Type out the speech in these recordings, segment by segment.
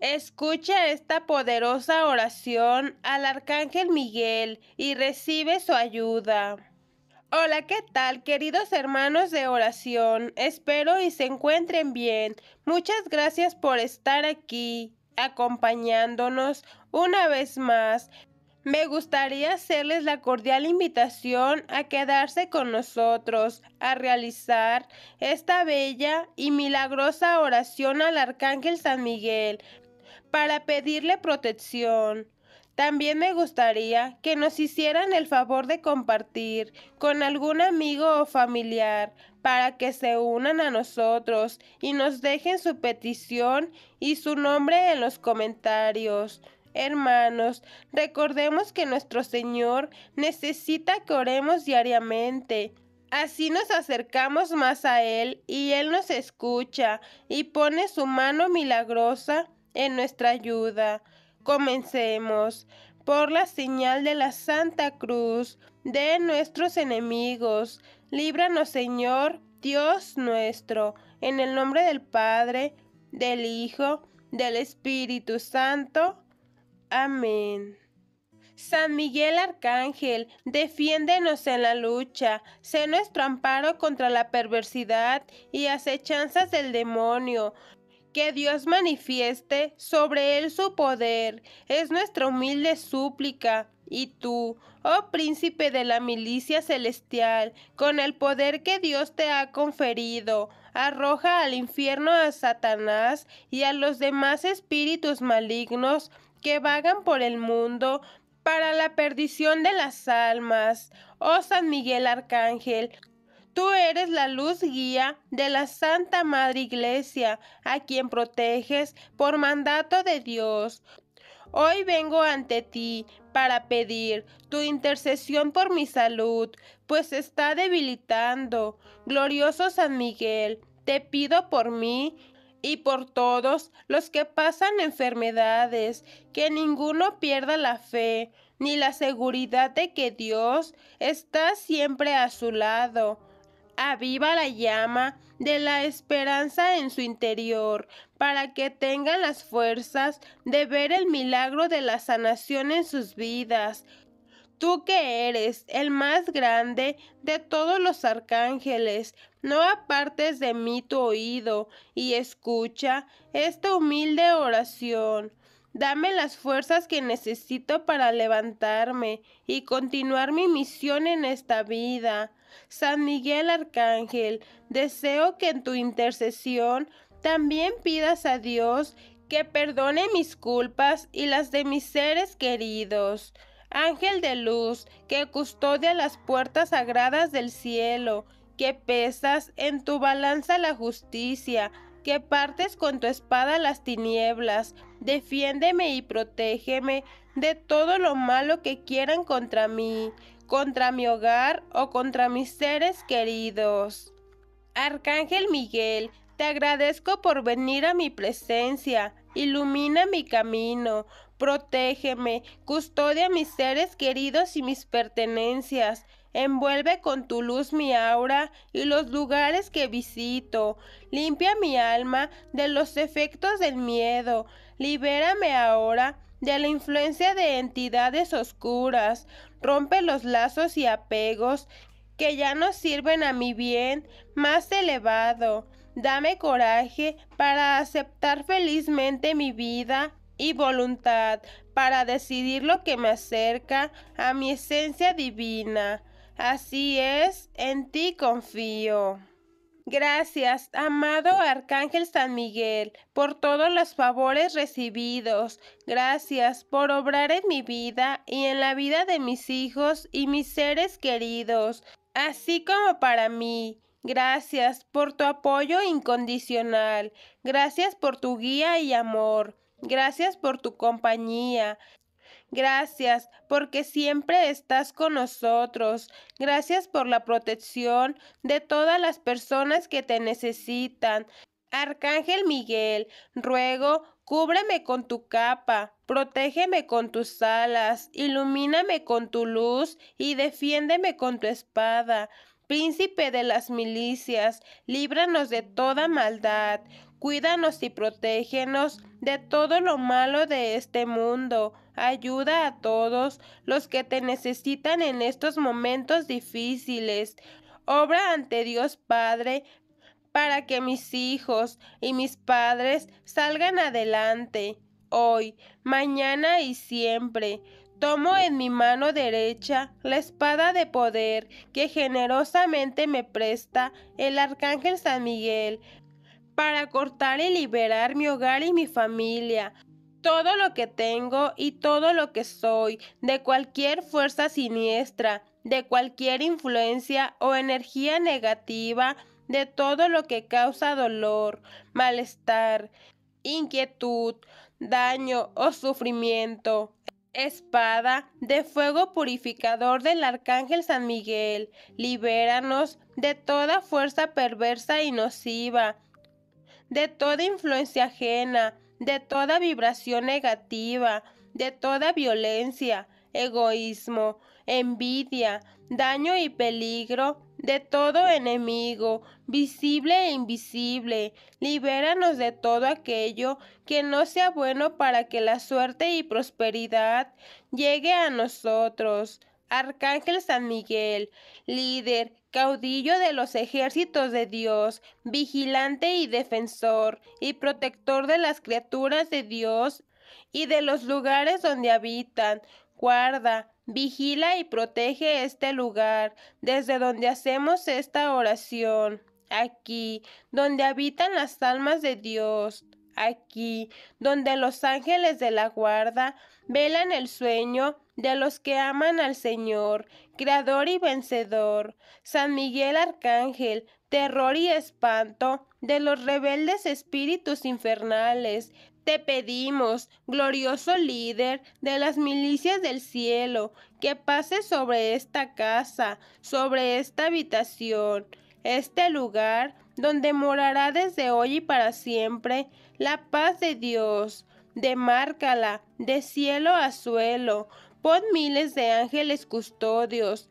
Escucha esta poderosa oración al Arcángel Miguel y recibe su ayuda. Hola, ¿qué tal queridos hermanos de oración? Espero y se encuentren bien. Muchas gracias por estar aquí acompañándonos una vez más. Me gustaría hacerles la cordial invitación a quedarse con nosotros, a realizar esta bella y milagrosa oración al Arcángel San Miguel, para pedirle protección. También me gustaría que nos hicieran el favor de compartir con algún amigo o familiar para que se unan a nosotros y nos dejen su petición y su nombre en los comentarios. Hermanos, recordemos que nuestro Señor necesita que oremos diariamente. Así nos acercamos más a Él y Él nos escucha y pone su mano milagrosa en nuestra ayuda. Comencemos por la señal de la Santa Cruz de nuestros enemigos. Líbranos, Señor, Dios nuestro, en el nombre del Padre, del Hijo, del Espíritu Santo. Amén. San Miguel Arcángel, defiéndenos en la lucha, sé nuestro amparo contra la perversidad y acechanzas del demonio que Dios manifieste sobre él su poder. Es nuestra humilde súplica. Y tú, oh príncipe de la milicia celestial, con el poder que Dios te ha conferido, arroja al infierno a Satanás y a los demás espíritus malignos que vagan por el mundo para la perdición de las almas. Oh San Miguel Arcángel, Tú eres la luz guía de la Santa Madre Iglesia, a quien proteges por mandato de Dios. Hoy vengo ante ti para pedir tu intercesión por mi salud, pues está debilitando. Glorioso San Miguel, te pido por mí y por todos los que pasan enfermedades, que ninguno pierda la fe ni la seguridad de que Dios está siempre a su lado aviva la llama de la esperanza en su interior, para que tengan las fuerzas de ver el milagro de la sanación en sus vidas. Tú que eres el más grande de todos los arcángeles, no apartes de mí tu oído y escucha esta humilde oración. Dame las fuerzas que necesito para levantarme y continuar mi misión en esta vida. San Miguel Arcángel, deseo que en tu intercesión también pidas a Dios que perdone mis culpas y las de mis seres queridos. Ángel de luz, que custodia las puertas sagradas del cielo, que pesas en tu balanza la justicia, que partes con tu espada las tinieblas, defiéndeme y protégeme de todo lo malo que quieran contra mí, contra mi hogar o contra mis seres queridos. Arcángel Miguel, te agradezco por venir a mi presencia, ilumina mi camino, protégeme, custodia mis seres queridos y mis pertenencias. Envuelve con tu luz mi aura y los lugares que visito. Limpia mi alma de los efectos del miedo. Libérame ahora de la influencia de entidades oscuras. Rompe los lazos y apegos que ya no sirven a mi bien más elevado. Dame coraje para aceptar felizmente mi vida y voluntad para decidir lo que me acerca a mi esencia divina. Así es, en ti confío. Gracias, amado Arcángel San Miguel, por todos los favores recibidos. Gracias por obrar en mi vida y en la vida de mis hijos y mis seres queridos, así como para mí. Gracias por tu apoyo incondicional. Gracias por tu guía y amor. Gracias por tu compañía. Gracias porque siempre estás con nosotros. Gracias por la protección de todas las personas que te necesitan. Arcángel Miguel, ruego, cúbreme con tu capa, protégeme con tus alas, ilumíname con tu luz y defiéndeme con tu espada. Príncipe de las milicias, líbranos de toda maldad, cuídanos y protégenos de todo lo malo de este mundo. Ayuda a todos los que te necesitan en estos momentos difíciles. Obra ante Dios Padre para que mis hijos y mis padres salgan adelante hoy, mañana y siempre. Tomo en mi mano derecha la espada de poder que generosamente me presta el Arcángel San Miguel para cortar y liberar mi hogar y mi familia, todo lo que tengo y todo lo que soy, de cualquier fuerza siniestra, de cualquier influencia o energía negativa, de todo lo que causa dolor, malestar, inquietud, daño o sufrimiento. Espada de fuego purificador del Arcángel San Miguel, libéranos de toda fuerza perversa y nociva, de toda influencia ajena, de toda vibración negativa, de toda violencia, egoísmo, envidia, daño y peligro de todo enemigo, visible e invisible. Libéranos de todo aquello que no sea bueno para que la suerte y prosperidad llegue a nosotros. Arcángel San Miguel, líder, caudillo de los ejércitos de Dios, vigilante y defensor y protector de las criaturas de Dios y de los lugares donde habitan, Guarda, vigila y protege este lugar desde donde hacemos esta oración, aquí, donde habitan las almas de Dios, aquí, donde los ángeles de la guarda velan el sueño de los que aman al Señor, Creador y Vencedor, San Miguel Arcángel, terror y espanto de los rebeldes espíritus infernales, te pedimos, glorioso líder de las milicias del cielo, que pase sobre esta casa, sobre esta habitación, este lugar donde morará desde hoy y para siempre la paz de Dios. Demárcala de cielo a suelo. Pon miles de ángeles custodios.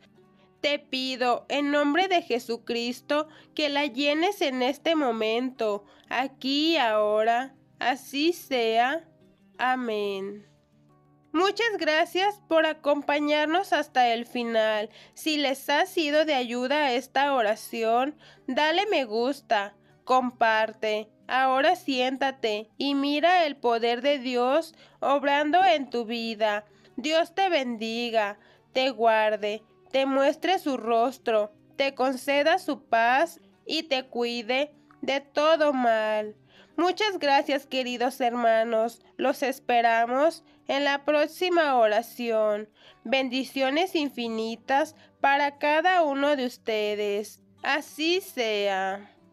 Te pido, en nombre de Jesucristo, que la llenes en este momento, aquí y ahora. Así sea. Amén. Muchas gracias por acompañarnos hasta el final. Si les ha sido de ayuda esta oración, dale me gusta, comparte. Ahora siéntate y mira el poder de Dios obrando en tu vida. Dios te bendiga, te guarde, te muestre su rostro, te conceda su paz y te cuide de todo mal. Muchas gracias queridos hermanos, los esperamos en la próxima oración. Bendiciones infinitas para cada uno de ustedes. Así sea.